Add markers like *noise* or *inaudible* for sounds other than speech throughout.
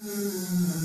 Hum.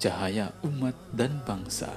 cahaya umat dan bangsa.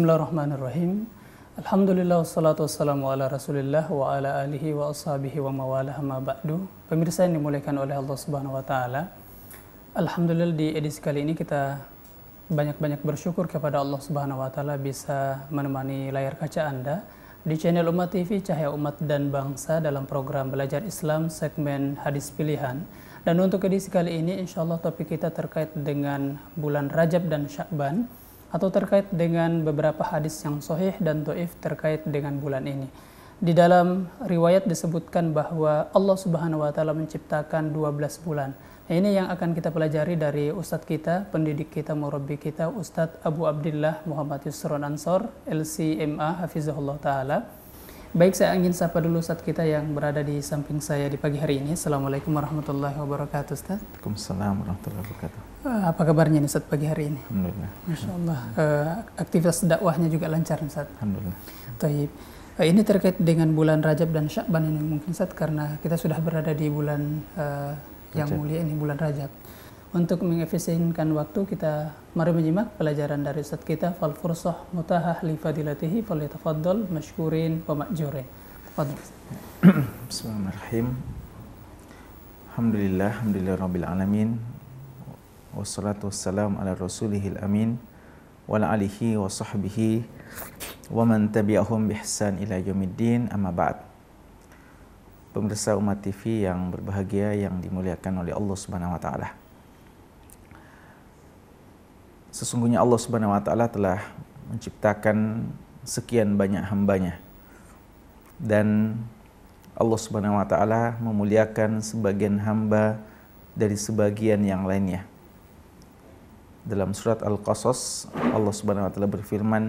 Bismillahirrahmanirrahim. Alhamdulillah wassalatu wassalamu ala rasulillah wa ala alihi wa ashabihi wa mawalah ma ba'du. Pemirsa yang dimuliakan oleh Allah Subhanahu wa taala. Alhamdulillah di edisi kali ini kita banyak-banyak bersyukur kepada Allah Subhanahu wa taala bisa menemani layar kaca Anda di channel Umat TV Cahaya Umat dan Bangsa dalam program Belajar Islam segmen Hadis Pilihan. Dan untuk edisi kali ini insyaAllah topik kita terkait dengan bulan Rajab dan Syakban atau terkait dengan beberapa hadis yang sahih dan doif terkait dengan bulan ini. Di dalam riwayat disebutkan bahwa Allah Subhanahu wa taala menciptakan 12 bulan. Nah, ini yang akan kita pelajari dari ustadz kita, pendidik kita, murabbi kita, Ustadz Abu Abdullah Muhammad Yusron Ansor, LCMA Hafizahullah taala. Baik, saya ingin sapa dulu saat kita yang berada di samping saya di pagi hari ini. Assalamualaikum warahmatullahi wabarakatuh, Ustaz. Waalaikumsalam warahmatullahi wabarakatuh. Eh, apa kabarnya nih saat pagi hari ini? Alhamdulillah. Masya Allah. Eh, aktivitas dakwahnya juga lancar nih Ustaz? Alhamdulillah. Taib. Eh, ini terkait dengan bulan Rajab dan Syakban ini mungkin saat karena kita sudah berada di bulan uh, yang mulia ini bulan Rajab. Untuk mengefisienkan waktu, kita mari menyimak pelajaran dari Ustaz kita, Fal Fursah Mutahah li Fadilatihi Fal Yatafaddal Mashkurin wa Ma'jurin. Bismillahirrahmanirrahim. Alhamdulillah, Alhamdulillah Rabbil Alamin. Wassalatu wassalamu ala rasulihil amin. Wa ala alihi wa sahbihi wa man tabi'ahum bihsan ila yaumiddin amma ba'd. Pemirsa Umat TV yang berbahagia yang dimuliakan oleh Allah Subhanahu wa taala sesungguhnya Allah Subhanahu wa taala telah menciptakan sekian banyak hambanya dan Allah Subhanahu wa taala memuliakan sebagian hamba dari sebagian yang lainnya. Dalam surat Al-Qasas Allah Subhanahu wa taala berfirman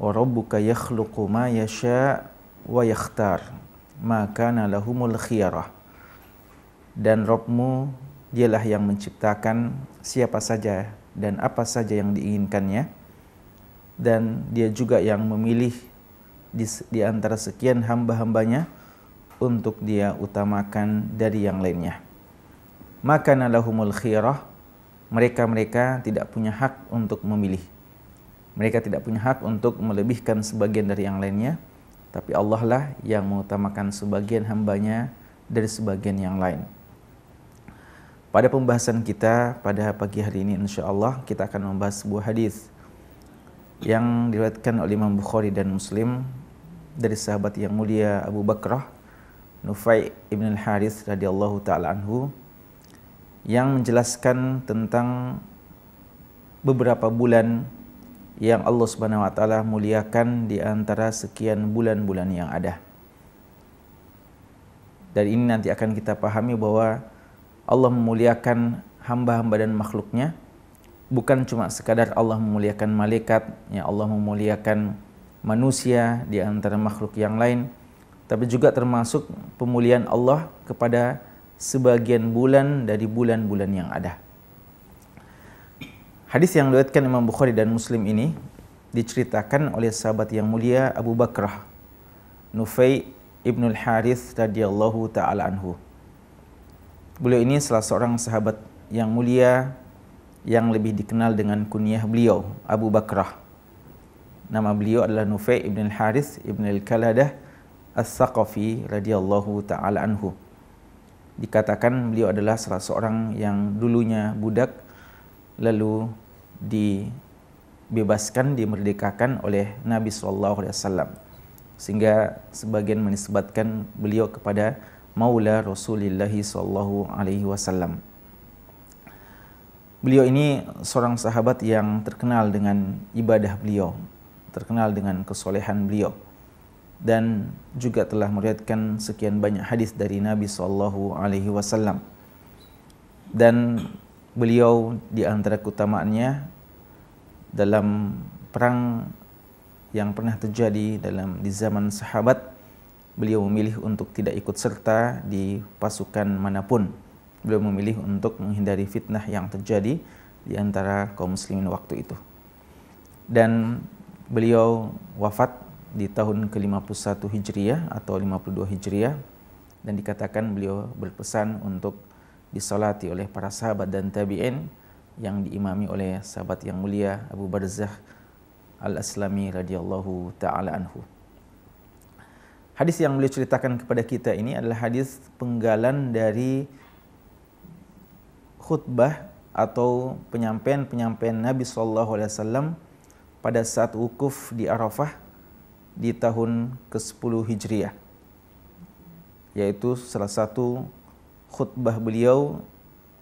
Wa rabbuka yakhluqu ma yasha wa yakhtar ma kana lahumul dan Robmu Dialah yang menciptakan siapa saja dan apa saja yang diinginkannya. Dan dia juga yang memilih di, di antara sekian hamba-hambanya untuk dia utamakan dari yang lainnya. Maka nalahumul khirah, mereka-mereka tidak punya hak untuk memilih. Mereka tidak punya hak untuk melebihkan sebagian dari yang lainnya, tapi Allah lah yang mengutamakan sebagian hambanya dari sebagian yang lain. Pada pembahasan kita pada pagi hari ini insya Allah kita akan membahas sebuah hadis yang diriwayatkan oleh Imam Bukhari dan Muslim dari sahabat yang mulia Abu Bakrah Nufai ibn al harith radhiyallahu taala anhu yang menjelaskan tentang beberapa bulan yang Allah Subhanahu wa taala muliakan di antara sekian bulan-bulan yang ada. Dan ini nanti akan kita pahami bahwa Allah memuliakan hamba-hamba dan makhluknya bukan cuma sekadar Allah memuliakan malaikat, ya Allah memuliakan manusia di antara makhluk yang lain, tapi juga termasuk pemuliaan Allah kepada sebagian bulan dari bulan-bulan yang ada. Hadis yang diriwayatkan Imam Bukhari dan Muslim ini diceritakan oleh sahabat yang mulia Abu Bakrah Nufai ibnul Harith radhiyallahu taala anhu. Beliau ini salah seorang sahabat yang mulia yang lebih dikenal dengan kunyah beliau, Abu Bakrah. Nama beliau adalah Nufai ibn al-Harith ibn al-Kaladah As-Saqafi radhiyallahu taala anhu. Dikatakan beliau adalah salah seorang yang dulunya budak lalu dibebaskan, dimerdekakan oleh Nabi saw Sehingga sebagian menisbatkan beliau kepada maula Rasulullah sallallahu alaihi wasallam. Beliau ini seorang sahabat yang terkenal dengan ibadah beliau, terkenal dengan kesolehan beliau dan juga telah meriwayatkan sekian banyak hadis dari Nabi SAW. Alaihi Wasallam dan beliau di antara keutamaannya dalam perang yang pernah terjadi dalam di zaman sahabat beliau memilih untuk tidak ikut serta di pasukan manapun. Beliau memilih untuk menghindari fitnah yang terjadi di antara kaum muslimin waktu itu. Dan beliau wafat di tahun ke-51 Hijriah atau 52 Hijriah dan dikatakan beliau berpesan untuk disolati oleh para sahabat dan tabi'in yang diimami oleh sahabat yang mulia Abu Barzah Al-Aslami radhiyallahu taala anhu. Hadis yang beliau ceritakan kepada kita ini adalah hadis penggalan dari khutbah atau penyampaian-penyampaian Nabi saw pada saat wukuf di Arafah di tahun ke-10 Hijriah yaitu salah satu khutbah beliau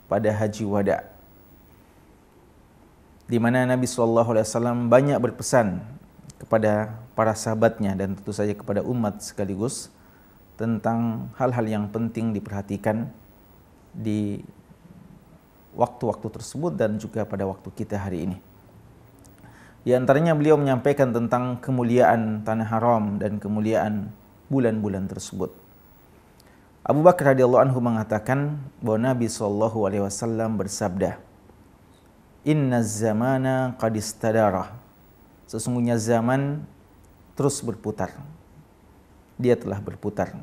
pada Haji Wada di mana Nabi saw banyak berpesan kepada para sahabatnya dan tentu saja kepada umat sekaligus tentang hal-hal yang penting diperhatikan di waktu-waktu tersebut dan juga pada waktu kita hari ini. Di antaranya beliau menyampaikan tentang kemuliaan tanah haram dan kemuliaan bulan-bulan tersebut. Abu Bakar radhiyallahu anhu mengatakan bahwa Nabi sallallahu alaihi wasallam bersabda, "Inna zamana qad Sesungguhnya zaman terus berputar. Dia telah berputar.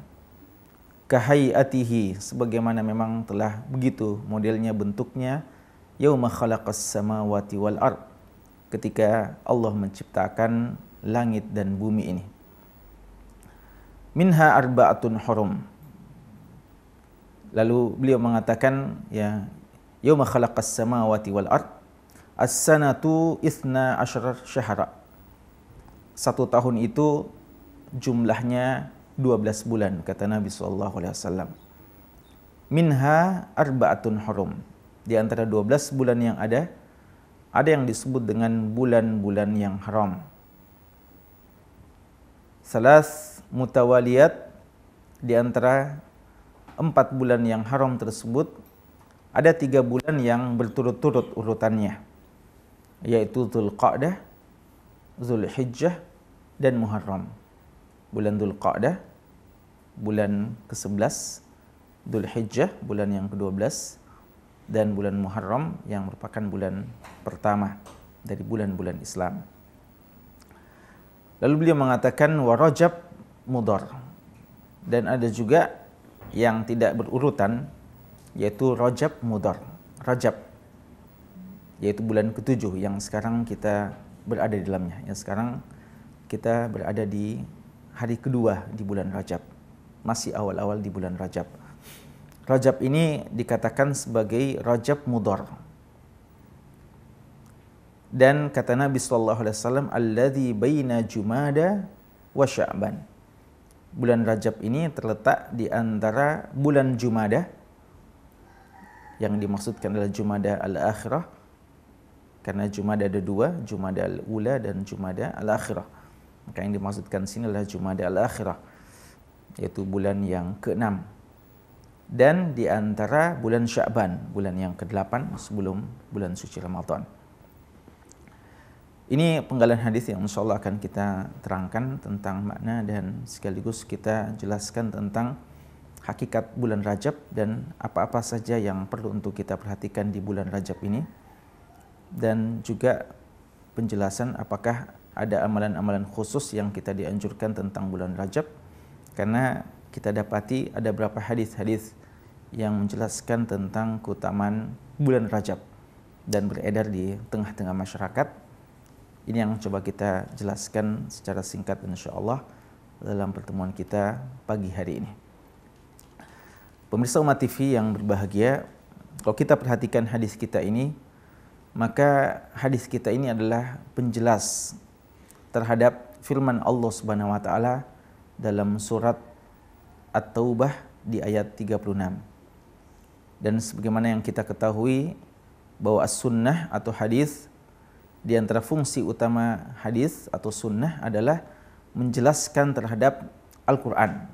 Kahayatihi sebagaimana memang telah begitu modelnya bentuknya yauma khalaqas samawati wal ard ketika Allah menciptakan langit dan bumi ini. Minha arbaatun hurum. Lalu beliau mengatakan ya yauma khalaqas samawati wal ard as-sanatu itsna asyara syahra satu tahun itu jumlahnya 12 bulan kata Nabi Shallallahu Alaihi Wasallam. Minha arbaatun hurum. Di antara 12 bulan yang ada, ada yang disebut dengan bulan-bulan yang haram. Salas mutawaliyat di antara empat bulan yang haram tersebut ada tiga bulan yang berturut-turut urutannya yaitu Dzulqa'dah, Zulhijjah dan Muharram. Bulan Dzulqa'dah, bulan ke-11, Dzulhijjah bulan yang ke-12 dan bulan Muharram yang merupakan bulan pertama dari bulan-bulan Islam. Lalu beliau mengatakan wa Rajab mudhar. Dan ada juga yang tidak berurutan yaitu Rajab mudhar. Rajab yaitu bulan ketujuh yang sekarang kita berada di dalamnya. Yang sekarang kita berada di hari kedua di bulan Rajab. Masih awal-awal di bulan Rajab. Rajab ini dikatakan sebagai Rajab Mudor. Dan kata Nabi sallallahu alaihi wasallam, "Alladzi baina Jumada wa Sya'ban." Bulan Rajab ini terletak di antara bulan Jumada yang dimaksudkan adalah Jumada al-Akhirah karena Jumada ada dua, Jumada al-ula dan Jumada al-akhirah. Maka yang dimaksudkan sini adalah Jumada al-akhirah, yaitu bulan yang ke-6. Dan di antara bulan Sya'ban, bulan yang ke-8 sebelum bulan suci Ramadan. Ini penggalan hadis yang insya Allah akan kita terangkan tentang makna dan sekaligus kita jelaskan tentang hakikat bulan Rajab dan apa-apa saja yang perlu untuk kita perhatikan di bulan Rajab ini dan juga penjelasan apakah ada amalan-amalan khusus yang kita dianjurkan tentang bulan Rajab karena kita dapati ada beberapa hadis-hadis yang menjelaskan tentang keutamaan bulan Rajab dan beredar di tengah-tengah masyarakat. Ini yang coba kita jelaskan secara singkat insya Allah dalam pertemuan kita pagi hari ini. Pemirsa Umat TV yang berbahagia, kalau kita perhatikan hadis kita ini, maka hadis kita ini adalah penjelas terhadap firman Allah Subhanahu wa taala dalam surat At-Taubah di ayat 36. Dan sebagaimana yang kita ketahui bahwa as-sunnah atau hadis di antara fungsi utama hadis atau sunnah adalah menjelaskan terhadap Al-Qur'an.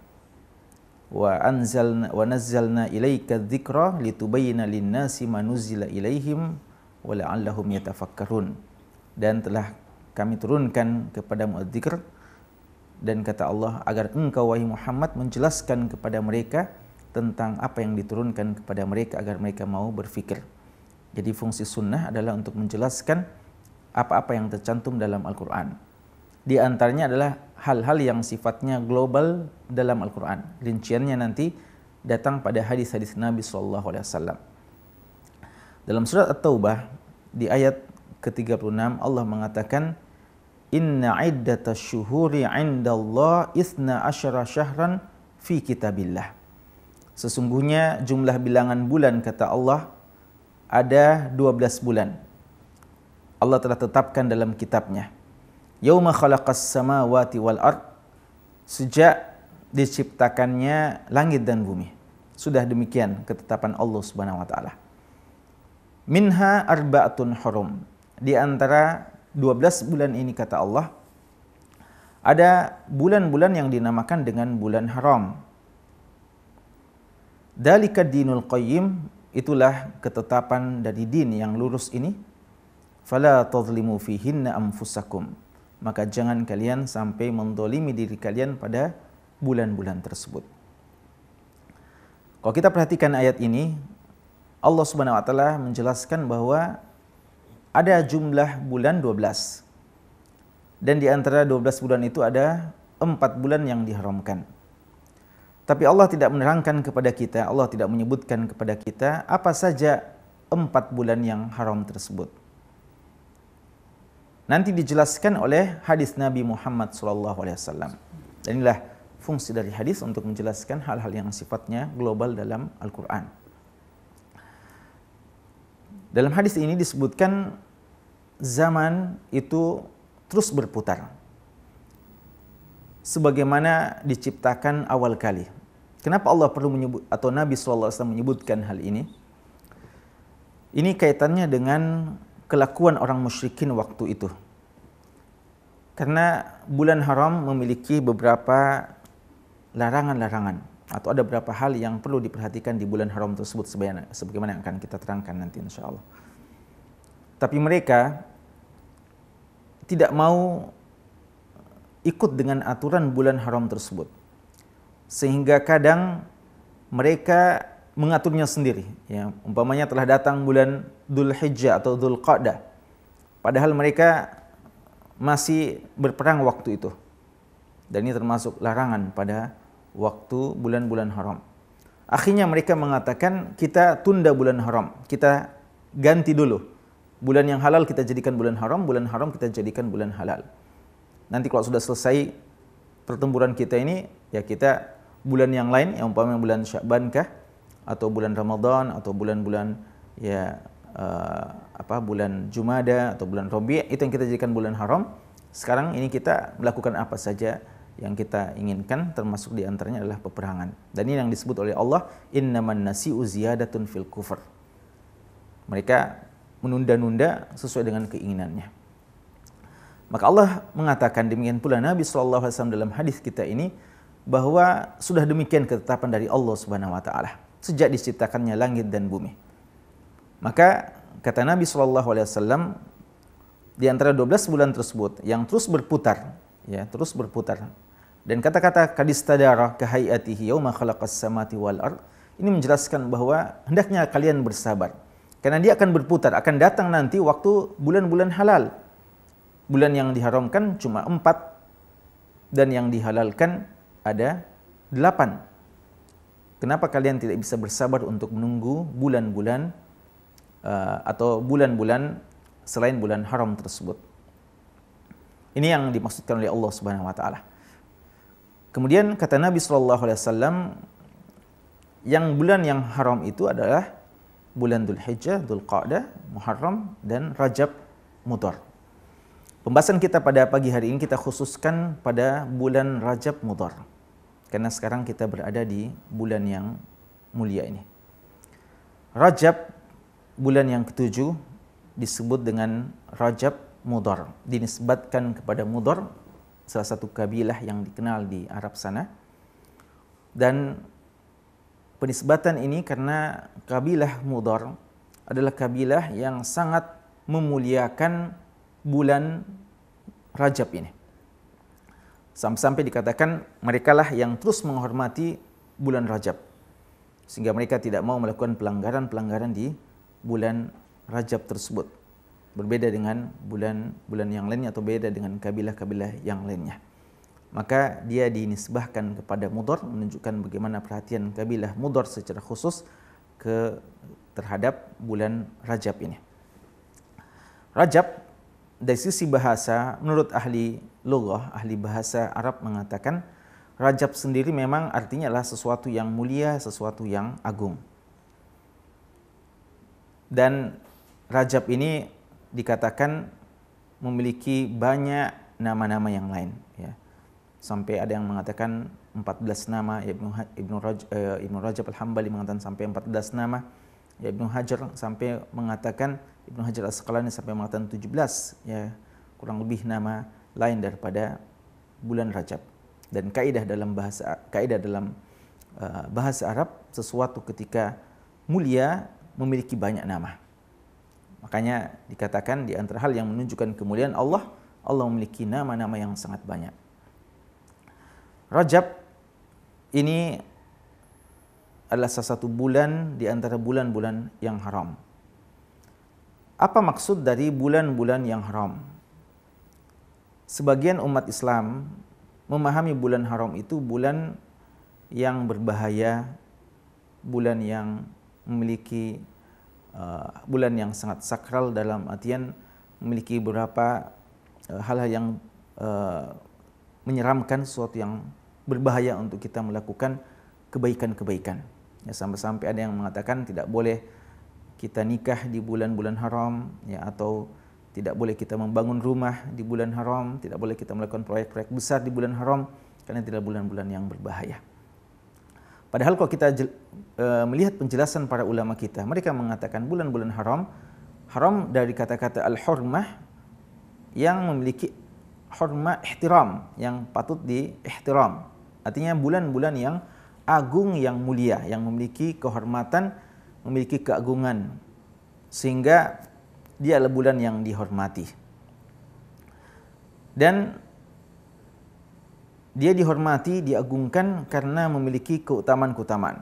Wa anzalna wa nazzalna ilaika dzikra litubayyana lin-nasi ma nuzila ilaihim wala'allahum yatafakkarun dan telah kami turunkan kepada muadzikr dan kata Allah agar engkau wahai Muhammad menjelaskan kepada mereka tentang apa yang diturunkan kepada mereka agar mereka mau berfikir. Jadi fungsi sunnah adalah untuk menjelaskan apa-apa yang tercantum dalam Al-Quran. Di antaranya adalah hal-hal yang sifatnya global dalam Al-Quran. Rinciannya nanti datang pada hadis-hadis Nabi saw. Alaihi Wasallam. Dalam surat At-Taubah di ayat ke-36 Allah mengatakan Inna iddatas syuhuri indallah isna asyara syahran fi kitabillah. Sesungguhnya jumlah bilangan bulan kata Allah ada 12 bulan. Allah telah tetapkan dalam kitabnya. Yawma khalaqas samawati wal ard sejak diciptakannya langit dan bumi. Sudah demikian ketetapan Allah Subhanahu wa taala. Minha arba'atun hurum. Di antara 12 bulan ini kata Allah, ada bulan-bulan yang dinamakan dengan bulan haram. Dalika dinul qayyim, itulah ketetapan dari din yang lurus ini. Fala tazlimu fihinna amfusakum. Maka jangan kalian sampai mendolimi diri kalian pada bulan-bulan tersebut. Kalau kita perhatikan ayat ini, Allah Subhanahu wa taala menjelaskan bahwa ada jumlah bulan 12. Dan di antara 12 bulan itu ada empat bulan yang diharamkan. Tapi Allah tidak menerangkan kepada kita, Allah tidak menyebutkan kepada kita apa saja empat bulan yang haram tersebut. Nanti dijelaskan oleh hadis Nabi Muhammad SAW. Dan inilah fungsi dari hadis untuk menjelaskan hal-hal yang sifatnya global dalam Al-Quran. Dalam hadis ini disebutkan zaman itu terus berputar. Sebagaimana diciptakan awal kali. Kenapa Allah perlu menyebut atau Nabi SAW menyebutkan hal ini? Ini kaitannya dengan kelakuan orang musyrikin waktu itu. Karena bulan haram memiliki beberapa larangan-larangan atau ada beberapa hal yang perlu diperhatikan di bulan haram tersebut sebagaimana yang akan kita terangkan nanti insya Allah. Tapi mereka tidak mau ikut dengan aturan bulan haram tersebut. Sehingga kadang mereka mengaturnya sendiri. Ya, umpamanya telah datang bulan Dhul Hijjah atau Dhul Qa'dah. Padahal mereka masih berperang waktu itu. Dan ini termasuk larangan pada waktu bulan-bulan haram. Akhirnya mereka mengatakan kita tunda bulan haram, kita ganti dulu. Bulan yang halal kita jadikan bulan haram, bulan haram kita jadikan bulan halal. Nanti kalau sudah selesai pertempuran kita ini, ya kita bulan yang lain, yang umpamanya bulan Syakban kah, atau bulan Ramadan, atau bulan-bulan ya uh, apa bulan Jumada atau bulan Rabi, itu yang kita jadikan bulan haram. Sekarang ini kita melakukan apa saja yang kita inginkan termasuk di antaranya adalah peperangan. Dan ini yang disebut oleh Allah innaman nasi'u ziyadatun fil kufur. Mereka menunda-nunda sesuai dengan keinginannya. Maka Allah mengatakan demikian pula Nabi SAW dalam hadis kita ini bahwa sudah demikian ketetapan dari Allah Subhanahu wa taala sejak diciptakannya langit dan bumi. Maka kata Nabi SAW di antara 12 bulan tersebut yang terus berputar ya terus berputar. Dan kata-kata kadistadara kahayatihi yauma khalaqas samati wal ard ini menjelaskan bahwa hendaknya kalian bersabar. Karena dia akan berputar, akan datang nanti waktu bulan-bulan halal. Bulan yang diharamkan cuma empat dan yang dihalalkan ada delapan. Kenapa kalian tidak bisa bersabar untuk menunggu bulan-bulan eh, atau bulan-bulan selain bulan haram tersebut? Ini yang dimaksudkan oleh Allah Subhanahu wa taala. Kemudian kata Nabi Shallallahu alaihi wasallam yang bulan yang haram itu adalah bulan Dzulhijjah, Dzulqa'dah, Muharram dan Rajab Mudhar. Pembahasan kita pada pagi hari ini kita khususkan pada bulan Rajab Mudhar. Karena sekarang kita berada di bulan yang mulia ini. Rajab bulan yang ketujuh disebut dengan Rajab mudor dinisbatkan kepada mudor salah satu kabilah yang dikenal di Arab sana dan penisbatan ini karena kabilah mudar adalah kabilah yang sangat memuliakan bulan Rajab ini. Sampai-sampai dikatakan mereka lah yang terus menghormati bulan Rajab. Sehingga mereka tidak mau melakukan pelanggaran-pelanggaran di bulan Rajab tersebut berbeda dengan bulan-bulan yang lainnya atau beda dengan kabilah-kabilah yang lainnya. Maka dia dinisbahkan kepada mudor menunjukkan bagaimana perhatian kabilah mudor secara khusus ke terhadap bulan Rajab ini. Rajab dari sisi bahasa menurut ahli lughah, ahli bahasa Arab mengatakan Rajab sendiri memang artinya adalah sesuatu yang mulia, sesuatu yang agung. Dan Rajab ini dikatakan memiliki banyak nama-nama yang lain ya. Sampai ada yang mengatakan 14 nama Ibnu Ibnu Raj, eh, Rajab Al-Hambali mengatakan sampai 14 nama. Ya, Ibnu Hajar sampai mengatakan Ibnu Hajar Asqalani sampai mengatakan 17 ya kurang lebih nama lain daripada bulan Rajab. Dan kaidah dalam bahasa kaidah dalam uh, bahasa Arab sesuatu ketika mulia memiliki banyak nama. Makanya dikatakan di antara hal yang menunjukkan kemuliaan Allah, Allah memiliki nama-nama yang sangat banyak. Rajab ini adalah salah satu bulan di antara bulan-bulan yang haram. Apa maksud dari bulan-bulan yang haram? Sebagian umat Islam memahami bulan haram itu bulan yang berbahaya, bulan yang memiliki uh, bulan yang sangat sakral dalam artian memiliki beberapa eh, hal-hal uh, yang uh, menyeramkan, suatu yang berbahaya untuk kita melakukan kebaikan-kebaikan. Ya, sampai-sampai ada yang mengatakan tidak boleh kita nikah di bulan-bulan haram, ya, atau tidak boleh kita membangun rumah di bulan haram, tidak boleh kita melakukan proyek-proyek besar di bulan haram, karena tidak bulan-bulan yang berbahaya. Padahal kalau kita e, melihat penjelasan para ulama kita, mereka mengatakan bulan-bulan haram, haram dari kata-kata al-hurmah yang memiliki hurmah ihtiram, yang patut di ihtiram. Artinya bulan-bulan yang agung yang mulia, yang memiliki kehormatan, memiliki keagungan. Sehingga dia adalah bulan yang dihormati. Dan dia dihormati, diagungkan karena memiliki keutamaan-keutamaan.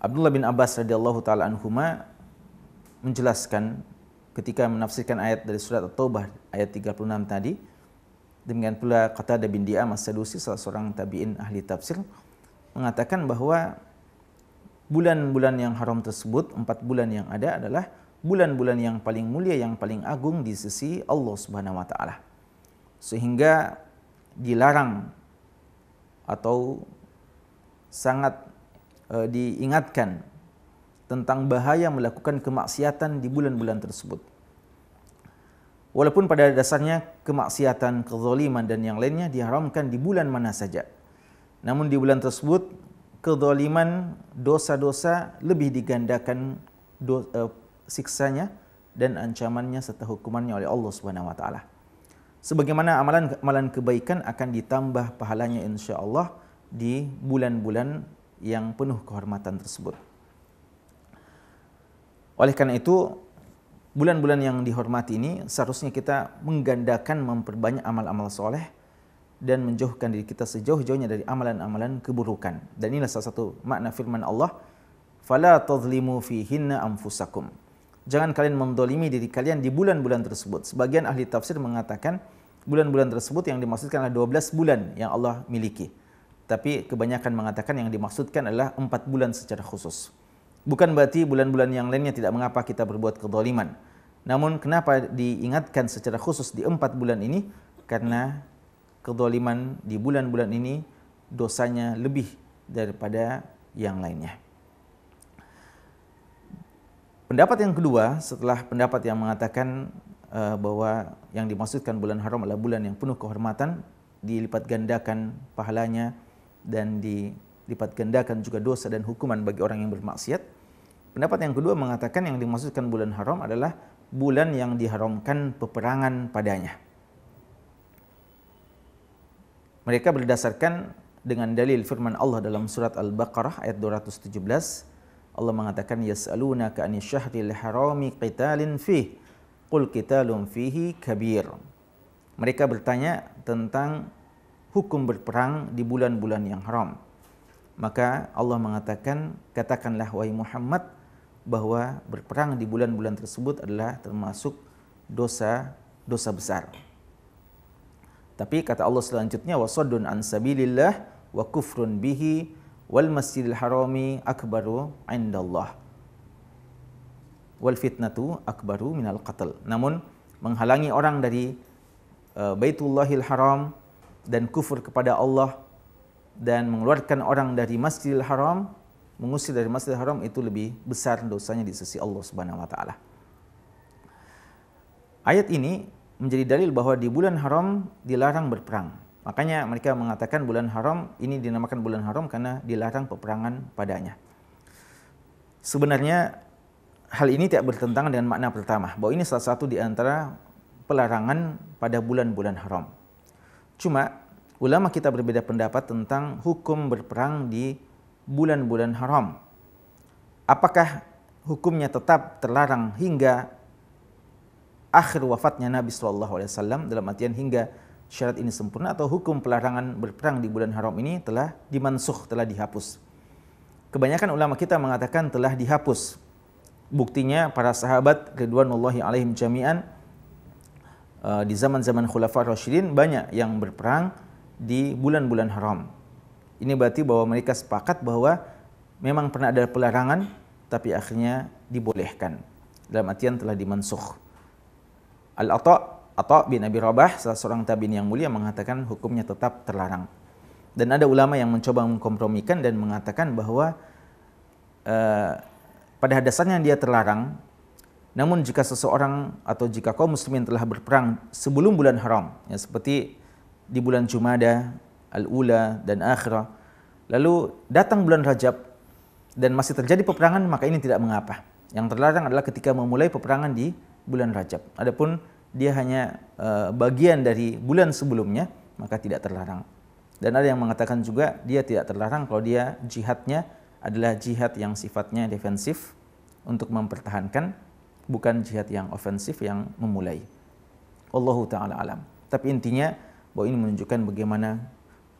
Abdullah bin Abbas radhiyallahu taala anhuma menjelaskan ketika menafsirkan ayat dari surat At-Taubah ayat 36 tadi dengan pula kata bin Dia as salah seorang tabi'in ahli tafsir mengatakan bahwa bulan-bulan yang haram tersebut, empat bulan yang ada adalah bulan-bulan yang paling mulia yang paling agung di sisi Allah Subhanahu wa taala. Sehingga dilarang atau sangat e, diingatkan tentang bahaya melakukan kemaksiatan di bulan-bulan tersebut. Walaupun pada dasarnya kemaksiatan, kezaliman dan yang lainnya diharamkan di bulan mana saja. Namun di bulan tersebut kezaliman, dosa-dosa lebih digandakan do, e, siksanya dan ancamannya serta hukumannya oleh Allah swt sebagaimana amalan-amalan kebaikan akan ditambah pahalanya insya-Allah di bulan-bulan yang penuh kehormatan tersebut. Oleh karena itu, bulan-bulan yang dihormati ini seharusnya kita menggandakan memperbanyak amal-amal soleh dan menjauhkan diri kita sejauh-jauhnya dari amalan-amalan keburukan. Dan inilah salah satu makna firman Allah, "Fala tadhlimu fihinna anfusakum." jangan kalian mendolimi diri kalian di bulan-bulan tersebut. Sebagian ahli tafsir mengatakan bulan-bulan tersebut yang dimaksudkan adalah 12 bulan yang Allah miliki. Tapi kebanyakan mengatakan yang dimaksudkan adalah 4 bulan secara khusus. Bukan berarti bulan-bulan yang lainnya tidak mengapa kita berbuat kedoliman. Namun kenapa diingatkan secara khusus di 4 bulan ini? Karena kedoliman di bulan-bulan ini dosanya lebih daripada yang lainnya. Pendapat yang kedua, setelah pendapat yang mengatakan uh, bahwa yang dimaksudkan bulan haram adalah bulan yang penuh kehormatan, dilipat gandakan pahalanya dan dilipat gandakan juga dosa dan hukuman bagi orang yang bermaksiat. Pendapat yang kedua mengatakan yang dimaksudkan bulan haram adalah bulan yang diharamkan peperangan padanya. Mereka berdasarkan dengan dalil firman Allah dalam surat Al-Baqarah ayat 217 Allah mengatakan yas'alunaka anil syahril harami qitalin fih. Qul qitalun fihi kabir. Mereka bertanya tentang hukum berperang di bulan-bulan yang haram. Maka Allah mengatakan, katakanlah wahai Muhammad bahwa berperang di bulan-bulan tersebut adalah termasuk dosa dosa besar. Tapi kata Allah selanjutnya wasaddun an sabilillah wa kufrun bihi wal masjidil harami akbaru indallah wal fitnatu akbaru minal qatl namun menghalangi orang dari uh, Baitullahil Haram dan kufur kepada Allah dan mengeluarkan orang dari Masjidil Haram mengusir dari Masjidil Haram itu lebih besar dosanya di sisi Allah Subhanahu wa taala ayat ini menjadi dalil bahwa di bulan haram dilarang berperang Makanya mereka mengatakan bulan haram ini dinamakan bulan haram karena dilarang peperangan padanya. Sebenarnya hal ini tidak bertentangan dengan makna pertama bahwa ini salah satu di antara pelarangan pada bulan-bulan haram. Cuma ulama kita berbeda pendapat tentang hukum berperang di bulan-bulan haram. Apakah hukumnya tetap terlarang hingga akhir wafatnya Nabi saw dalam artian hingga syarat ini sempurna atau hukum pelarangan berperang di bulan haram ini telah dimansuh, telah dihapus. Kebanyakan ulama kita mengatakan telah dihapus. Buktinya para sahabat Ridwanullahi alaihim jami'an eh, di zaman-zaman khulafar rashidin banyak yang berperang di bulan-bulan haram. Ini berarti bahwa mereka sepakat bahwa memang pernah ada pelarangan tapi akhirnya dibolehkan. Dalam artian telah dimansuh. Al-Ata atau bin Abi Rabah, salah seorang tabiin yang mulia mengatakan hukumnya tetap terlarang. Dan ada ulama yang mencoba mengkompromikan dan mengatakan bahwa uh, pada dasarnya dia terlarang. Namun jika seseorang atau jika kaum muslimin telah berperang sebelum bulan haram, ya seperti di bulan Jumada, Al-Ula dan Akhirah, lalu datang bulan Rajab dan masih terjadi peperangan maka ini tidak mengapa. Yang terlarang adalah ketika memulai peperangan di bulan Rajab. Adapun dia hanya eh, bagian dari bulan sebelumnya, maka tidak terlarang. Dan ada yang mengatakan juga dia tidak terlarang kalau dia jihadnya adalah jihad yang sifatnya defensif untuk mempertahankan, bukan jihad yang ofensif yang memulai. Allahu taala alam. Tapi intinya bahwa ini menunjukkan bagaimana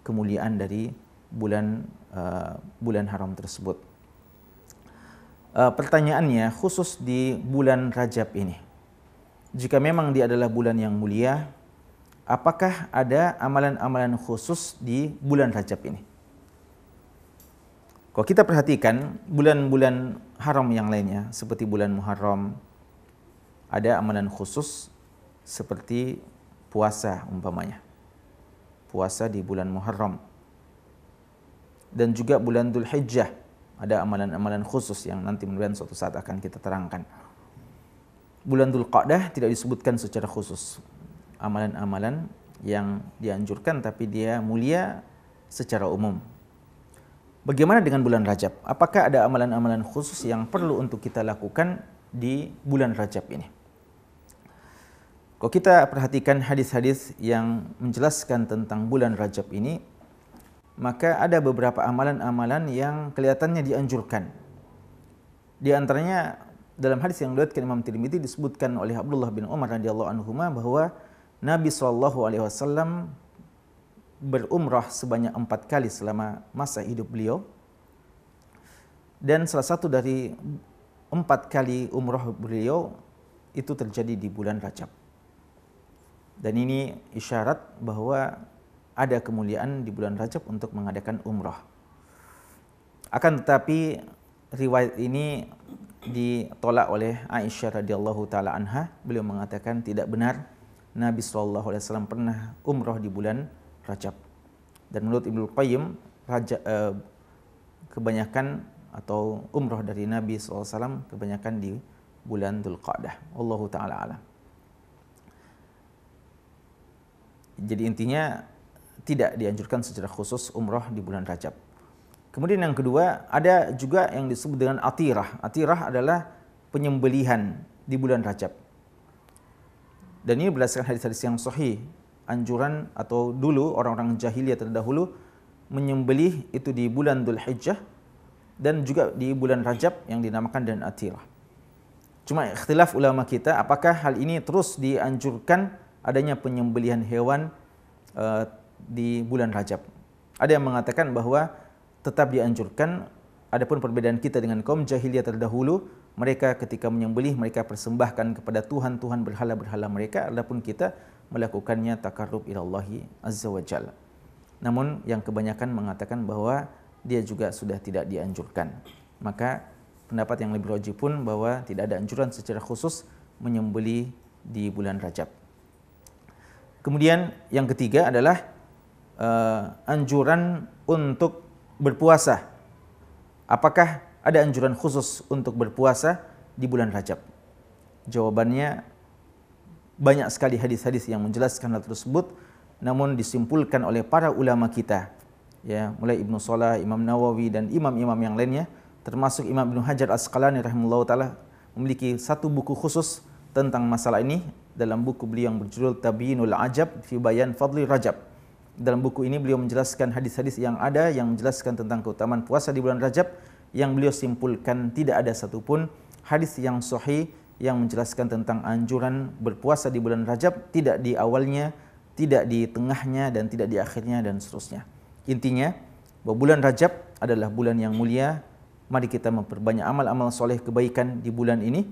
kemuliaan dari bulan uh, bulan haram tersebut. Uh, pertanyaannya khusus di bulan Rajab ini jika memang dia adalah bulan yang mulia, apakah ada amalan-amalan khusus di bulan Rajab ini? Kalau kita perhatikan bulan-bulan haram yang lainnya seperti bulan Muharram ada amalan khusus seperti puasa umpamanya. Puasa di bulan Muharram. Dan juga bulan Hijjah, ada amalan-amalan khusus yang nanti kemudian suatu saat akan kita terangkan bulan Dhul Qa'dah tidak disebutkan secara khusus amalan-amalan yang dianjurkan tapi dia mulia secara umum. Bagaimana dengan bulan Rajab? Apakah ada amalan-amalan khusus yang perlu untuk kita lakukan di bulan Rajab ini? Kalau kita perhatikan hadis-hadis yang menjelaskan tentang bulan Rajab ini, maka ada beberapa amalan-amalan yang kelihatannya dianjurkan. Di antaranya dalam hadis yang diriwayatkan Imam Tirmidzi disebutkan oleh Abdullah bin Umar radhiyallahu anhu bahwa Nabi Shallallahu alaihi wasallam berumrah sebanyak empat kali selama masa hidup beliau. Dan salah satu dari empat kali umrah beliau itu terjadi di bulan Rajab. Dan ini isyarat bahwa ada kemuliaan di bulan Rajab untuk mengadakan umrah. Akan tetapi riwayat ini ditolak oleh Aisyah radhiyallahu taala anha. Beliau mengatakan tidak benar Nabi sallallahu alaihi wasallam pernah umroh di bulan Rajab. Dan menurut Ibnu Qayyim raja, eh, kebanyakan atau umroh dari Nabi SAW kebanyakan di bulan Dzulqa'dah. Allah taala alam. Jadi intinya tidak dianjurkan secara khusus umroh di bulan Rajab. Kemudian yang kedua, ada juga yang disebut dengan atirah. Atirah adalah penyembelihan di bulan Rajab. Dan ini berdasarkan hadis-hadis yang sahih, anjuran atau dulu orang-orang jahiliyah terdahulu menyembelih itu di bulan Dhul Hijjah dan juga di bulan Rajab yang dinamakan dengan atirah. Cuma ikhtilaf ulama kita apakah hal ini terus dianjurkan adanya penyembelihan hewan uh, di bulan Rajab. Ada yang mengatakan bahwa tetap dianjurkan. Adapun perbedaan kita dengan kaum jahiliyah terdahulu, mereka ketika menyembelih mereka persembahkan kepada Tuhan-Tuhan berhala-berhala mereka, adapun kita melakukannya takarrub ilallahi azza wa Namun yang kebanyakan mengatakan bahwa dia juga sudah tidak dianjurkan. Maka pendapat yang lebih roji pun bahwa tidak ada anjuran secara khusus menyembeli di bulan Rajab. Kemudian yang ketiga adalah uh, anjuran untuk berpuasa. Apakah ada anjuran khusus untuk berpuasa di bulan Rajab? Jawabannya banyak sekali hadis-hadis yang menjelaskan hal tersebut namun disimpulkan oleh para ulama kita ya mulai Ibnu Salah, Imam Nawawi dan imam-imam yang lainnya termasuk Imam Ibnu Hajar Asqalani rahimahullah taala memiliki satu buku khusus tentang masalah ini dalam buku beliau yang berjudul Tabiinul Ajab fi Bayan Fadli Rajab. Dalam buku ini beliau menjelaskan hadis-hadis yang ada yang menjelaskan tentang keutamaan puasa di bulan Rajab yang beliau simpulkan tidak ada satupun hadis yang sahih yang menjelaskan tentang anjuran berpuasa di bulan Rajab tidak di awalnya, tidak di tengahnya dan tidak di akhirnya dan seterusnya. Intinya bahwa bulan Rajab adalah bulan yang mulia. Mari kita memperbanyak amal-amal soleh kebaikan di bulan ini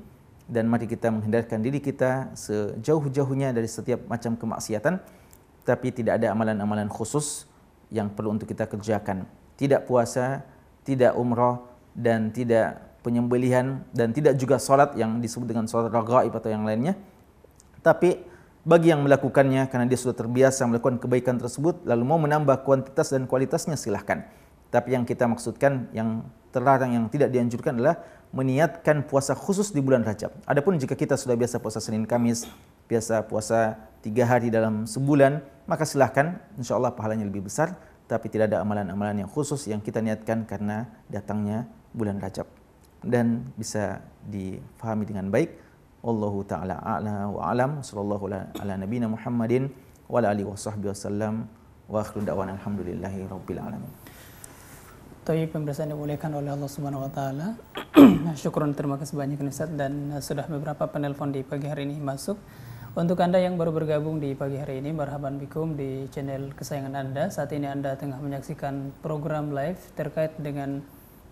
dan mari kita menghindarkan diri kita sejauh-jauhnya dari setiap macam kemaksiatan tapi tidak ada amalan-amalan khusus yang perlu untuk kita kerjakan. Tidak puasa, tidak umrah, dan tidak penyembelihan, dan tidak juga sholat yang disebut dengan sholat ragaib atau yang lainnya. Tapi bagi yang melakukannya, karena dia sudah terbiasa melakukan kebaikan tersebut, lalu mau menambah kuantitas dan kualitasnya silahkan. Tapi yang kita maksudkan, yang terlarang, yang tidak dianjurkan adalah meniatkan puasa khusus di bulan Rajab. Adapun jika kita sudah biasa puasa Senin Kamis, biasa puasa tiga hari dalam sebulan, maka silahkan insya Allah pahalanya lebih besar. Tapi tidak ada amalan-amalan yang khusus yang kita niatkan karena datangnya bulan Rajab. Dan bisa difahami dengan baik. Allahu ta'ala a'la wa alam. Sallallahu ala nabina Muhammadin wa ala alihi wa sahbihi wasallam. Wa akhiru da'wan alhamdulillahi rabbil alamin. Taib pemirsa yang dimuliakan oleh Allah Subhanahu wa taala. *clears throat* Syukur terima kasih banyak Ustaz dan sudah beberapa penelpon di pagi hari ini masuk. Untuk Anda yang baru bergabung di pagi hari ini, marhaban bikum di channel kesayangan Anda. Saat ini Anda tengah menyaksikan program live terkait dengan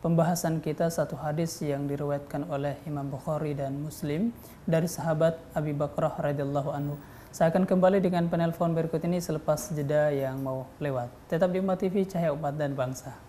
pembahasan kita satu hadis yang diriwayatkan oleh Imam Bukhari dan Muslim dari sahabat Abi Bakrah radhiyallahu anhu. Saya akan kembali dengan penelpon berikut ini selepas jeda yang mau lewat. Tetap di Umat TV, Cahaya Umat dan Bangsa.